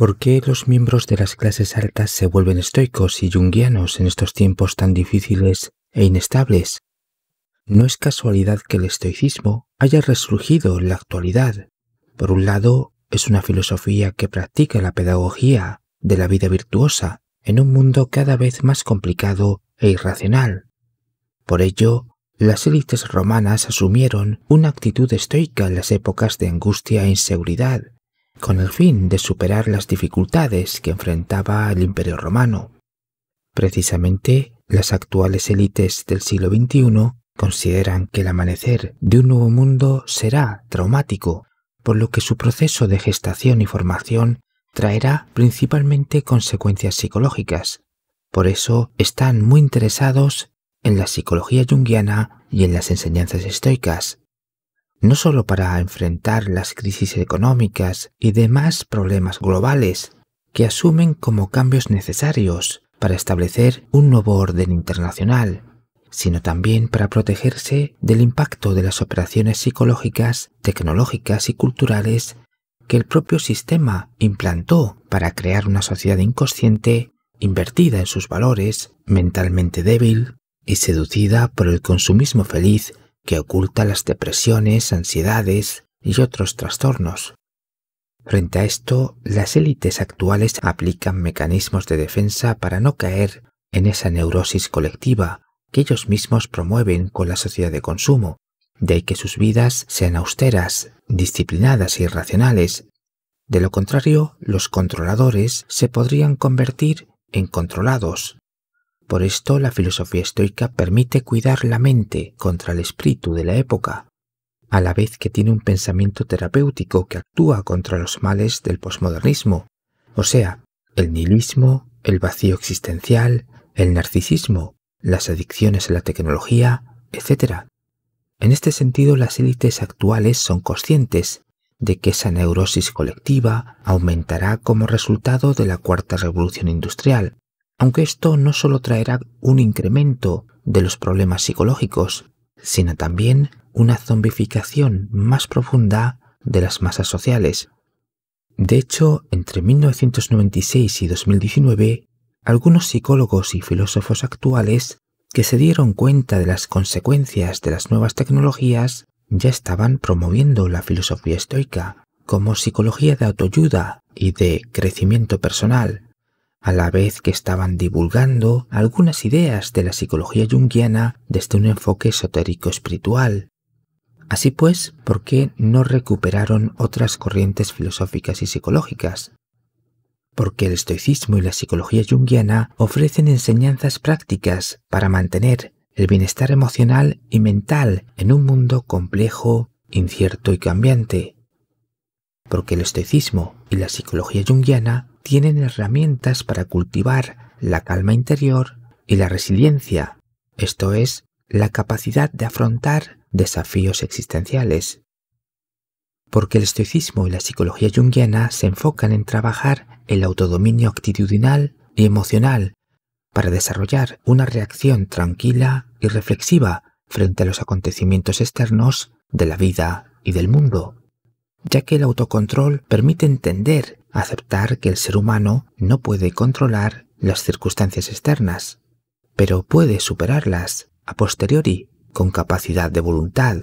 ¿Por qué los miembros de las clases altas se vuelven estoicos y junguianos en estos tiempos tan difíciles e inestables? No es casualidad que el estoicismo haya resurgido en la actualidad. Por un lado, es una filosofía que practica la pedagogía de la vida virtuosa en un mundo cada vez más complicado e irracional. Por ello, las élites romanas asumieron una actitud estoica en las épocas de angustia e inseguridad, con el fin de superar las dificultades que enfrentaba el Imperio Romano. Precisamente, las actuales élites del siglo XXI consideran que el amanecer de un nuevo mundo será traumático, por lo que su proceso de gestación y formación traerá principalmente consecuencias psicológicas. Por eso están muy interesados en la psicología junguiana y en las enseñanzas estoicas, no solo para enfrentar las crisis económicas y demás problemas globales que asumen como cambios necesarios para establecer un nuevo orden internacional, sino también para protegerse del impacto de las operaciones psicológicas, tecnológicas y culturales que el propio sistema implantó para crear una sociedad inconsciente, invertida en sus valores, mentalmente débil y seducida por el consumismo feliz que oculta las depresiones, ansiedades y otros trastornos. Frente a esto, las élites actuales aplican mecanismos de defensa para no caer en esa neurosis colectiva que ellos mismos promueven con la sociedad de consumo, de ahí que sus vidas sean austeras, disciplinadas y racionales. De lo contrario, los controladores se podrían convertir en controlados, por esto la filosofía estoica permite cuidar la mente contra el espíritu de la época, a la vez que tiene un pensamiento terapéutico que actúa contra los males del posmodernismo, o sea, el nihilismo, el vacío existencial, el narcisismo, las adicciones a la tecnología, etc. En este sentido, las élites actuales son conscientes de que esa neurosis colectiva aumentará como resultado de la cuarta revolución industrial, aunque esto no solo traerá un incremento de los problemas psicológicos, sino también una zombificación más profunda de las masas sociales. De hecho, entre 1996 y 2019, algunos psicólogos y filósofos actuales que se dieron cuenta de las consecuencias de las nuevas tecnologías ya estaban promoviendo la filosofía estoica como psicología de autoayuda y de crecimiento personal, a la vez que estaban divulgando algunas ideas de la psicología junguiana desde un enfoque esotérico espiritual. Así pues, ¿por qué no recuperaron otras corrientes filosóficas y psicológicas? Porque el estoicismo y la psicología junguiana ofrecen enseñanzas prácticas para mantener el bienestar emocional y mental en un mundo complejo, incierto y cambiante. Porque el estoicismo y la psicología junguiana tienen herramientas para cultivar la calma interior y la resiliencia, esto es, la capacidad de afrontar desafíos existenciales. Porque el estoicismo y la psicología junguiana se enfocan en trabajar el autodominio actitudinal y emocional para desarrollar una reacción tranquila y reflexiva frente a los acontecimientos externos de la vida y del mundo, ya que el autocontrol permite entender aceptar que el ser humano no puede controlar las circunstancias externas, pero puede superarlas a posteriori con capacidad de voluntad.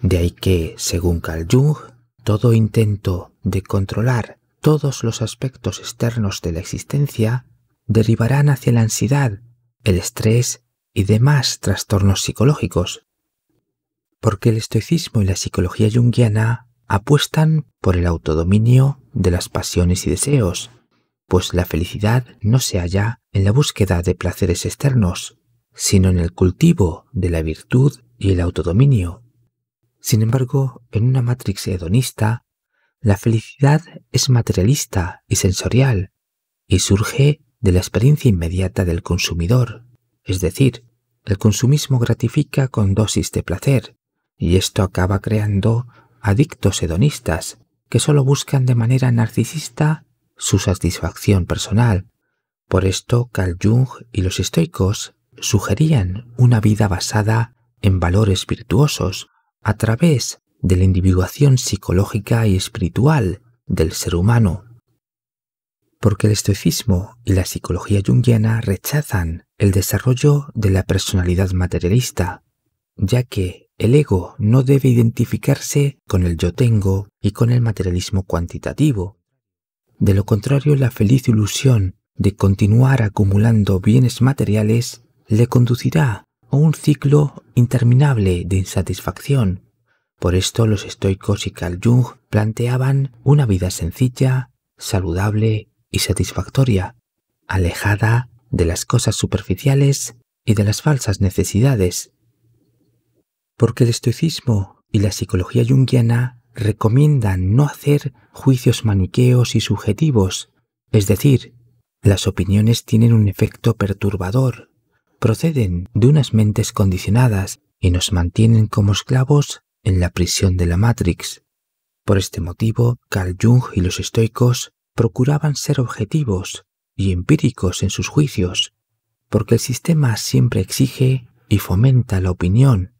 De ahí que, según Carl Jung, todo intento de controlar todos los aspectos externos de la existencia derivarán hacia la ansiedad, el estrés y demás trastornos psicológicos. Porque el estoicismo y la psicología junguiana apuestan por el autodominio de las pasiones y deseos, pues la felicidad no se halla en la búsqueda de placeres externos, sino en el cultivo de la virtud y el autodominio. Sin embargo, en una matrix hedonista, la felicidad es materialista y sensorial, y surge de la experiencia inmediata del consumidor, es decir, el consumismo gratifica con dosis de placer, y esto acaba creando adictos hedonistas, que solo buscan de manera narcisista su satisfacción personal. Por esto Carl Jung y los estoicos sugerían una vida basada en valores virtuosos a través de la individuación psicológica y espiritual del ser humano. Porque el estoicismo y la psicología junguiana rechazan el desarrollo de la personalidad materialista, ya que el ego no debe identificarse con el yo tengo y con el materialismo cuantitativo. De lo contrario, la feliz ilusión de continuar acumulando bienes materiales le conducirá a un ciclo interminable de insatisfacción. Por esto los estoicos y Carl Jung planteaban una vida sencilla, saludable y satisfactoria, alejada de las cosas superficiales y de las falsas necesidades, porque el estoicismo y la psicología junguiana recomiendan no hacer juicios maniqueos y subjetivos, es decir, las opiniones tienen un efecto perturbador, proceden de unas mentes condicionadas y nos mantienen como esclavos en la prisión de la Matrix. Por este motivo, Carl Jung y los estoicos procuraban ser objetivos y empíricos en sus juicios, porque el sistema siempre exige y fomenta la opinión,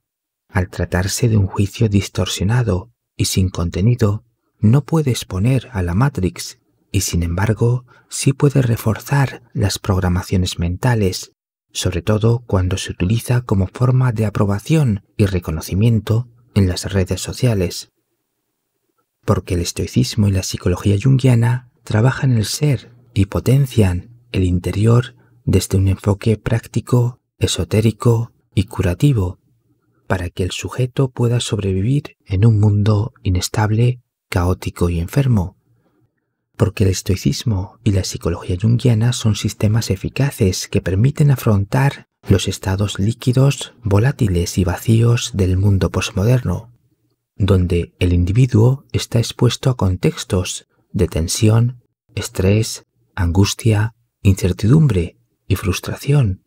al tratarse de un juicio distorsionado y sin contenido, no puede exponer a la Matrix y sin embargo sí puede reforzar las programaciones mentales, sobre todo cuando se utiliza como forma de aprobación y reconocimiento en las redes sociales. Porque el estoicismo y la psicología junguiana trabajan el ser y potencian el interior desde un enfoque práctico, esotérico y curativo, para que el sujeto pueda sobrevivir en un mundo inestable, caótico y enfermo. Porque el estoicismo y la psicología junguiana son sistemas eficaces que permiten afrontar los estados líquidos, volátiles y vacíos del mundo posmoderno, donde el individuo está expuesto a contextos de tensión, estrés, angustia, incertidumbre y frustración,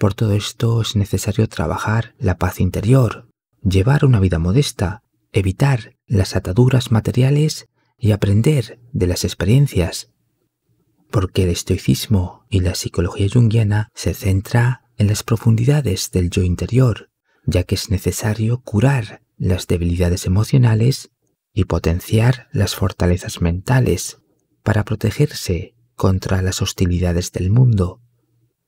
por todo esto es necesario trabajar la paz interior, llevar una vida modesta, evitar las ataduras materiales y aprender de las experiencias. Porque el estoicismo y la psicología junguiana se centra en las profundidades del yo interior, ya que es necesario curar las debilidades emocionales y potenciar las fortalezas mentales para protegerse contra las hostilidades del mundo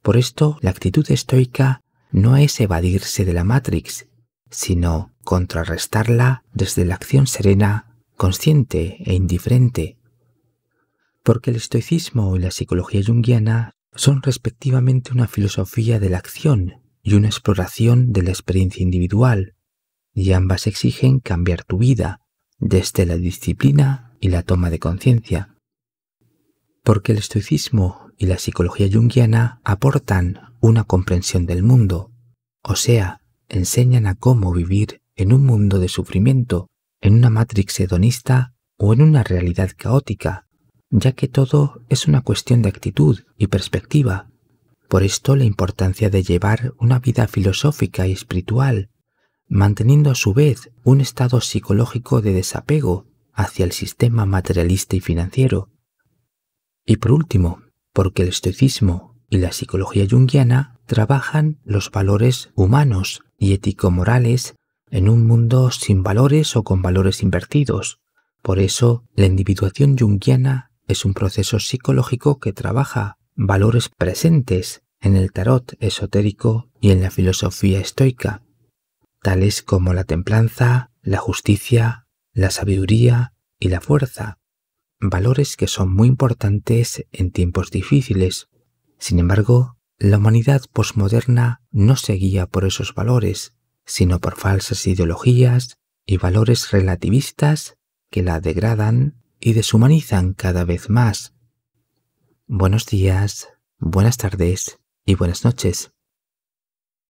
por esto, la actitud estoica no es evadirse de la Matrix, sino contrarrestarla desde la acción serena, consciente e indiferente. Porque el estoicismo y la psicología junguiana son respectivamente una filosofía de la acción y una exploración de la experiencia individual, y ambas exigen cambiar tu vida desde la disciplina y la toma de conciencia. Porque el estoicismo y la psicología junguiana aportan una comprensión del mundo, o sea, enseñan a cómo vivir en un mundo de sufrimiento, en una matrix hedonista o en una realidad caótica, ya que todo es una cuestión de actitud y perspectiva. Por esto la importancia de llevar una vida filosófica y espiritual, manteniendo a su vez un estado psicológico de desapego hacia el sistema materialista y financiero. Y por último, porque el estoicismo y la psicología junguiana trabajan los valores humanos y ético-morales en un mundo sin valores o con valores invertidos. Por eso, la individuación junguiana es un proceso psicológico que trabaja valores presentes en el tarot esotérico y en la filosofía estoica, tales como la templanza, la justicia, la sabiduría y la fuerza valores que son muy importantes en tiempos difíciles. Sin embargo, la humanidad posmoderna no se guía por esos valores, sino por falsas ideologías y valores relativistas que la degradan y deshumanizan cada vez más. Buenos días, buenas tardes y buenas noches.